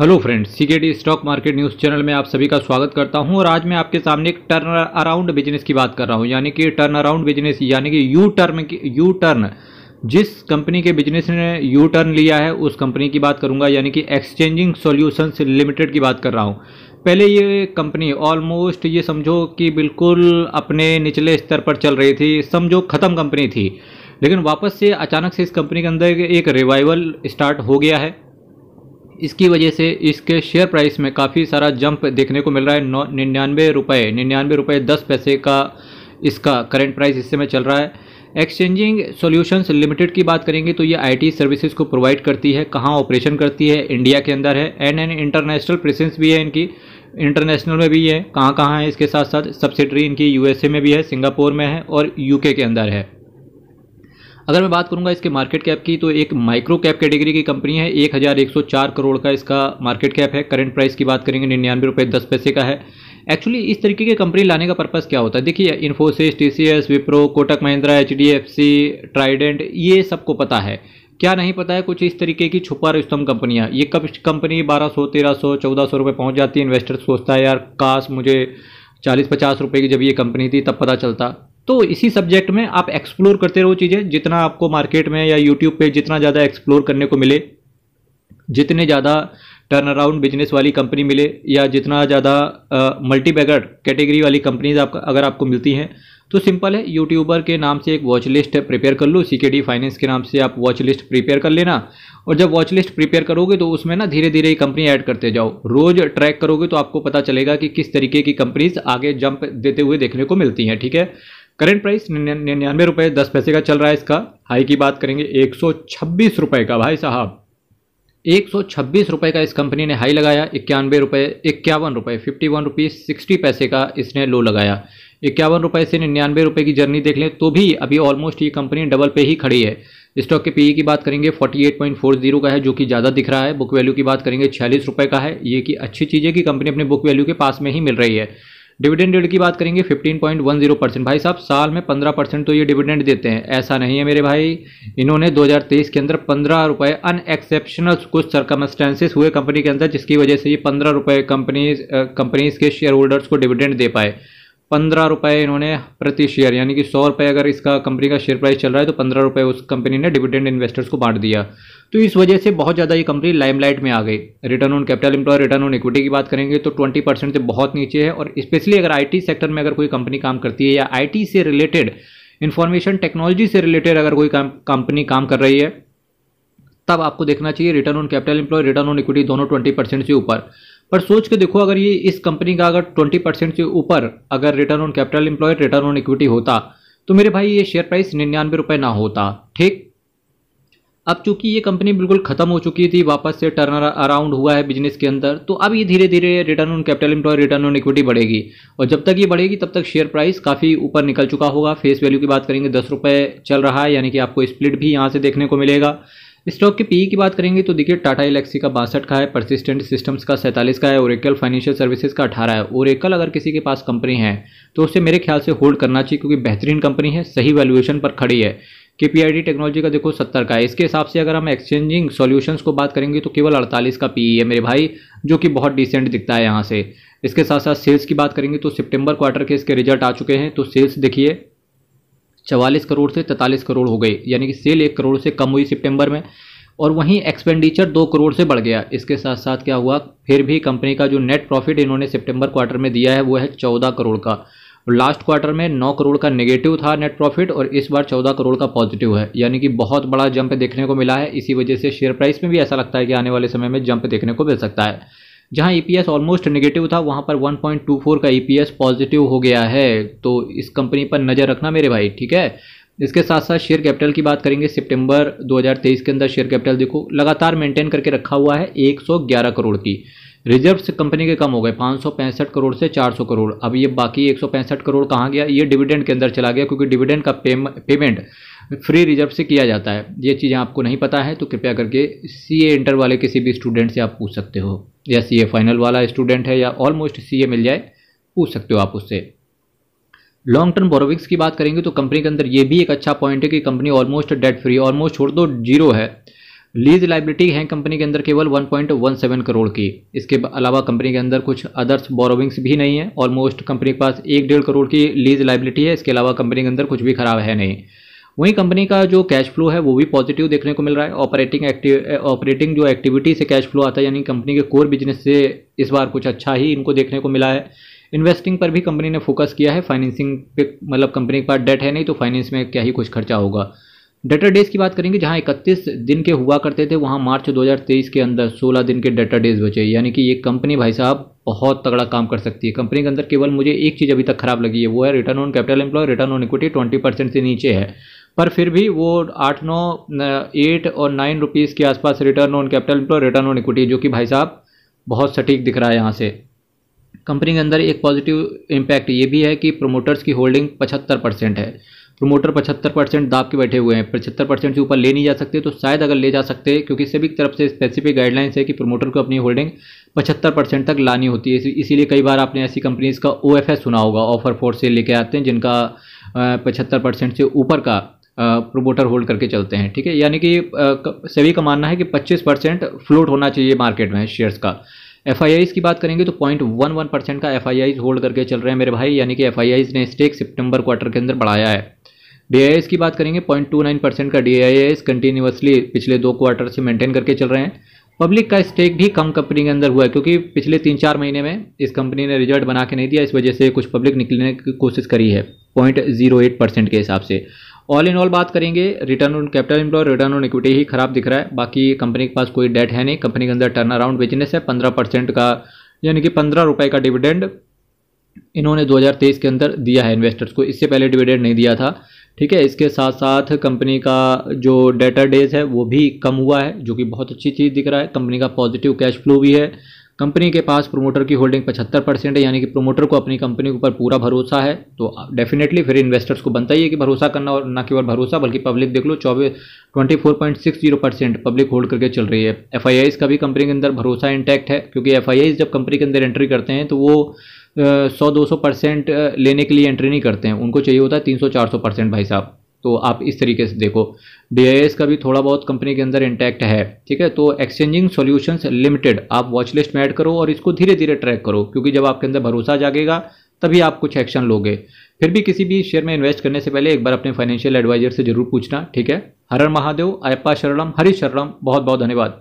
hello friends CKD stock market news channel में आप सभी का स्वागत करता हूं और आज मैं आपके सामने एक टर्न अराउंड बिजनेस की बात कर रहा हूं यानी कि टर्न अराउंड बिजनेस यानी कि यू टर्न यू टर्न जिस कंपनी के बिजनेस ने यू टर्न लिया है उस कंपनी की बात करूंगा यानी कि एक्सचेंजिंग सोल्यूशन लिमिटेड की बात कर रहा हूँ पहले ये कंपनी ऑलमोस्ट ये समझो कि बिल्कुल अपने निचले स्तर पर चल रही थी समझो ख़त्म कंपनी थी लेकिन वापस से अचानक से इस कंपनी के अंदर एक रिवाइवल स्टार्ट हो गया है इसकी वजह से इसके शेयर प्राइस में काफ़ी सारा जंप देखने को मिल रहा है नौ निन्यानवे रुपये निन्यानवे रुपये दस पैसे का इसका करंट प्राइस इस समय चल रहा है एक्सचेंजिंग सॉल्यूशंस लिमिटेड की बात करेंगे तो ये आईटी सर्विसेज को प्रोवाइड करती है कहाँ ऑपरेशन करती है इंडिया के अंदर है एंड एन इंटरनेशनल प्रेजेंस भी है इनकी इंटरनेशनल में भी है कहाँ कहाँ है इसके साथ साथ सब्सिडरी इनकी यूएसए में भी है सिंगापुर में है और यूके के अंदर है अगर मैं बात करूँगा इसके मार्केट कैप की तो एक माइक्रो कैप कैटेगरी की कंपनी है एक हज़ार एक सौ चार करोड़ का इसका मार्केट कैप है करंट प्राइस की बात करेंगे निन्यानवे रुपये दस पैसे का है एक्चुअली इस तरीके की कंपनी लाने का पर्पस क्या होता है देखिए Infosys T C S Wipro Kotak Mahindra H D F C Trident ये सबको पता है क्या नहीं पता है कुछ इस तरीके की छुपा स्तंभ कंपनियाँ ये कब कंपनी बारह सौ तेरह सौ चौदह सौ रुपये पहुँच जाती है इन्वेस्टर सोचता है यार काश मुझे चालीस पचास रुपये की जब ये कंपनी थी तब पता चलता तो इसी सब्जेक्ट में आप एक्सप्लोर करते रहो चीज़ें जितना आपको मार्केट में या यूट्यूब पे जितना ज़्यादा एक्सप्लोर करने को मिले जितने ज़्यादा टर्न अराउंड बिजनेस वाली कंपनी मिले या जितना ज़्यादा मल्टी बैगर कैटेगरी वाली कंपनीज आप अगर आपको मिलती हैं तो सिंपल है यूट्यूबर के नाम से एक वॉच लिस्ट प्रिपेयर कर लो सी के डी फाइनेंस के नाम से आप वॉच लिस्ट प्रिपेयर कर लेना और जब वॉच लिस्ट प्रिपेयर करोगे तो उसमें ना धीरे धीरे कंपनी ऐड करते जाओ रोज़ ट्रैक करोगे तो आपको पता चलेगा कि किस तरीके की कंपनीज आगे जंप देते हुए देखने को मिलती हैं ठीक है करेंट प्राइस निन्यानवे रुपये दस पैसे का चल रहा है इसका हाई की बात करेंगे एक सौ छब्बीस रुपये का भाई साहब एक सौ छब्बीस रुपये का इस कंपनी ने हाई लगाया इक्यानवे रुपये इक्यावन रुपये फिफ्टी वन रुपीज़ सिक्सटी पैसे का इसने लो लगाया इक्यावन रुपये से निन्यानवे रुपये की जर्नी देख लें तो भी अभी ऑलमोस्ट ये कंपनी डबल पे ही खड़ी है स्टॉक के पीई e की बात करेंगे 48.40 का है जो कि ज़्यादा दिख रहा है बुक वैल्यू की बात करेंगे छियालीस रुपये का है ये कि अच्छी चीज़ है कि कंपनी अपने बुक वैल्यू के पास में ही मिल रही है डिविडेंड डेड की बात करेंगे 15.10 परसेंट भाई साहब साल में 15 परसेंट तो ये डिविडेंड देते हैं ऐसा नहीं है मेरे भाई इन्होंने 2023 के अंदर पंद्रह रुपये अनएक्सेप्शनल कुछ सर्कमस्टेंसेस हुए कंपनी के अंदर जिसकी वजह से ये पंद्रह रुपये कंपनीज कंपनीज के शेयर होल्डर्स को डिविडेंड दे पाए पंद्रह रुपये इन्होंने प्रति शेयर यानी कि सौ रुपये अगर इसका कंपनी का शेयर प्राइस चल रहा है तो पंद्रह रुपये उस कंपनी ने डिविडेंड इन्वेस्टर्स को बांट दिया तो इस वजह से बहुत ज़्यादा ये कंपनी लाइमलाइट में आ गई return on capital employ return on equity की बात करेंगे तो ट्वेंटी परसेंट से बहुत नीचे है और स्पेशली अगर आई सेक्टर में अगर कोई कंपनी काम करती है या आई से रिलेटेड इन्फॉर्मेशन टेक्नोलॉजी से रिलेटेड अगर कोई कंपनी काम कर रही है तब आपको देखना चाहिए return on capital employ return on equity दोनों ट्वेंटी परसेंट से ऊपर पर सोच के देखो अगर ये इस कंपनी का अगर ट्वेंटी परसेंट से ऊपर अगर return on capital employed return on equity होता तो मेरे भाई ये शेयर प्राइस निन्यानवे रुपये ना होता ठीक अब चूंकि ये कंपनी बिल्कुल खत्म हो चुकी थी वापस से टर्न अराउंड हुआ है बिजनेस के अंदर तो अब ये धीरे धीरे return on capital employ return on equity बढ़ेगी और जब तक ये बढ़ेगी तब तक शेयर प्राइस काफ़ी ऊपर निकल चुका होगा फेस वैल्यू की बात करेंगे दस रुपये चल रहा है यानी कि आपको स्प्लिट भी यहाँ से देखने को मिलेगा स्टॉक के पीई की बात करेंगे तो देखिए टाटा इलेक्सी का बासठ का है परसिस्टेंट सिस्टम्स का सैंतालीस का है ओरेकल फाइनेंशियल सर्विसेज का अठारह है ओरेकल अगर किसी के पास कंपनी है तो उसे मेरे ख्याल से होल्ड करना चाहिए क्योंकि बेहतरीन कंपनी है सही वैल्यूएशन पर खड़ी है के टेक्नोलॉजी का देखो सत्तर का है इसके हिसाब से अगर हम एक्सचेंजिंग सॉल्यूशंस को बात करेंगे तो केवल अड़तालीस का पीई e है मेरे भाई जो कि बहुत डिसेंट दिखता है यहाँ से इसके साथ साथ सेल्स की बात करेंगे तो सितंबर क्वार्टर के इसके रिजल्ट आ चुके हैं तो सेल्स देखिए चवालीस करोड़ से तैंतालीस करोड़ हो गए यानी कि सेल एक करोड़ से कम हुई सितंबर में और वहीं एक्सपेंडिचर दो करोड़ से बढ़ गया इसके साथ साथ क्या हुआ फिर भी कंपनी का जो नेट प्रॉफिट इन्होंने सितंबर क्वार्टर में दिया है वो है चौदह करोड़ का और लास्ट क्वार्टर में नौ करोड़ का नेगेटिव था नेट प्रॉफिट और इस बार चौदह करोड़ का पॉजिटिव है यानी कि बहुत बड़ा जंप देखने को मिला है इसी वजह से शेयर प्राइस में भी ऐसा लगता है कि आने वाले समय में जंप देखने को मिल सकता है जहां ईपीएस ऑलमोस्ट नेगेटिव था वहां पर 1.24 का ईपीएस e पॉजिटिव हो गया है तो इस कंपनी पर नज़र रखना मेरे भाई ठीक है इसके साथ साथ शेयर कैपिटल की बात करेंगे सितंबर 2023 के अंदर शेयर कैपिटल देखो लगातार मेंटेन करके रखा हुआ है 111 करोड़ की रिजर्व्स कंपनी के कम हो गए पाँच करोड़ से 400 करोड़ अब ये बाकी एक करोड़ कहाँ गया ये डिविडेंड के अंदर चला गया क्योंकि डिविडेंड का पेम, पेमेंट फ्री रिजर्व से किया जाता है ये चीज़ें आपको नहीं पता है तो कृपया करके सी ए इंटर वाले किसी भी स्टूडेंट से आप पूछ सकते हो या सी ए फाइनल वाला स्टूडेंट है या ऑलमोस्ट सी ए मिल जाए पूछ सकते हो आप उससे लॉन्ग टर्म बोरोविंग्स की बात करेंगे तो कंपनी के अंदर ये भी एक अच्छा पॉइंट है कि company almost debt free almost छोड़ दो जीरो है लीज लाइबिलिटी है कंपनी के अंदर केवल 1.17 करोड़ की इसके अलावा कंपनी के अंदर कुछ अदर्स बोरोविंग्स भी नहीं है ऑलमोस्ट कंपनी के पास एक डेढ़ करोड़ की लीज लाइबिलिटी है इसके अलावा कंपनी के अंदर कुछ भी खराब है नहीं वहीं कंपनी का जो कैश फ्लो है वो भी पॉजिटिव देखने को मिल रहा है ऑपरेटिंग एक्टिव ऑपरेटिंग जो एक्टिविटी से कैश फ्लो आता है यानी कंपनी के कोर बिजनेस से इस बार कुछ अच्छा ही इनको देखने को मिला है इन्वेस्टिंग पर भी कंपनी ने फोकस किया है फाइनेंसिंग पे मतलब कंपनी के पास डेट है नहीं तो फाइनेंस में क्या ही कुछ खर्चा होगा डेटा डेज की बात करेंगे जहाँ इकतीस दिन के हुआ करते थे वहाँ मार्च 2023 के अंदर 16 दिन के डेटा डेज बचे यानी कि ये कंपनी भाई साहब बहुत तगड़ा काम कर सकती है कंपनी के अंदर केवल मुझे एक चीज़ अभी तक खराब लगी है वो है return on capital employ return on equity twenty percent से नीचे है पर फिर भी वो आठ नौ एट और नाइन रुपीज़ के आसपास return on capital employ return on equity जो कि भाई साहब बहुत सटीक दिख रहा है यहाँ से कंपनी के अंदर एक पॉजिटिव इम्पैक्ट ये भी है कि प्रोमोटर्स की होल्डिंग पचहत्तर परसेंट है प्रोमोटर पचहत्तर परसेंट दाब के बैठे हुए हैं पचहत्तर परसेंट से ऊपर ले नहीं जा सकते तो शायद अगर ले जा सकते क्योंकि सभी तरफ से स्पेसिफिक गाइडलाइंस है कि प्रोमोटर को अपनी होल्डिंग पचहत्तर परसेंट तक लानी होती है इसीलिए कई बार आपने ऐसी कंपनीज का ओ सुना होगा ऑफर फोर से लेके आते हैं जिनका पचहत्तर परसेंट से ऊपर का प्रोमोटर होल्ड करके चलते हैं ठीक है यानी कि सभी का मानना है कि 25 परसेंट फ्लोट होना चाहिए मार्केट में शेयर्स का एफ की बात करेंगे तो पॉइंट वन वन परसेंट का एफ होल्ड करके चल रहे हैं मेरे भाई यानी कि एफ ने स्टेक सितंबर क्वार्टर के अंदर बढ़ाया है डी की बात करेंगे पॉइंट टू नाइन परसेंट का डी कंटिन्यूसली पिछले दो क्वार्टर से मेंटेन करके चल रहे हैं पब्लिक का स्टेक भी कम कंपनी के अंदर हुआ है क्योंकि पिछले तीन चार महीने में इस कंपनी ने रिजल्ट बना के नहीं दिया इस वजह से कुछ पब्लिक निकलने की कोशिश करी है पॉइंट जीरो एट परसेंट के हिसाब से ऑल इन ऑल बात करेंगे return on capital employ return on equity ही खराब दिख रहा है बाकी कंपनी के पास कोई डेट है नहीं कंपनी के अंदर टर्न अराउंड बिजनेस है पंद्रह परसेंट का यानी कि पंद्रह रुपये का डिविडेंड इन्होंने 2023 के अंदर दिया है इन्वेस्टर्स को इससे पहले डिविडेंड नहीं दिया था ठीक है इसके साथ साथ कंपनी का जो डेटर डेज है वो भी कम हुआ है जो कि बहुत अच्छी चीज़ दिख रहा है कंपनी का पॉजिटिव कैश फ्लो भी है कंपनी के पास प्रोमोटर की होल्डिंग 75 परसेंट है यानी कि प्रोमोटर को अपनी कंपनी के ऊपर पूरा भरोसा है तो डेफिनेटली फिर इन्वेस्टर्स को बनता ही है कि भरोसा करना और ना केवल भरोसा बल्कि पब्लिक देख लो चौबीस twenty four point six zero percent public hold करके चल रही है एफ का भी कंपनी के अंदर भरोसा इंटैक्ट है क्योंकि एफ जब कंपनी के अंदर एंट्री करते हैं तो वो सौ दो सौ परसेंट लेने के लिए एंट्री नहीं करते हैं उनको चाहिए होता है तीन सौ चार सौ परसेंट भाई साहब तो आप इस तरीके से देखो डी का भी थोड़ा बहुत कंपनी के अंदर इंटैक्ट है ठीक है तो एक्सचेंजिंग सॉल्यूशंस लिमिटेड आप वॉच लिस्ट में ऐड करो और इसको धीरे धीरे ट्रैक करो क्योंकि जब आपके अंदर भरोसा जागेगा तभी आप कुछ एक्शन लोगे फिर भी किसी भी शेयर में इन्वेस्ट करने से पहले एक बार अपने फाइनेंशियल एडवाइजर से जरूर पूछना ठीक है हरर महादेव अयप्पा शरणम हरी शरणम बहुत बहुत धन्यवाद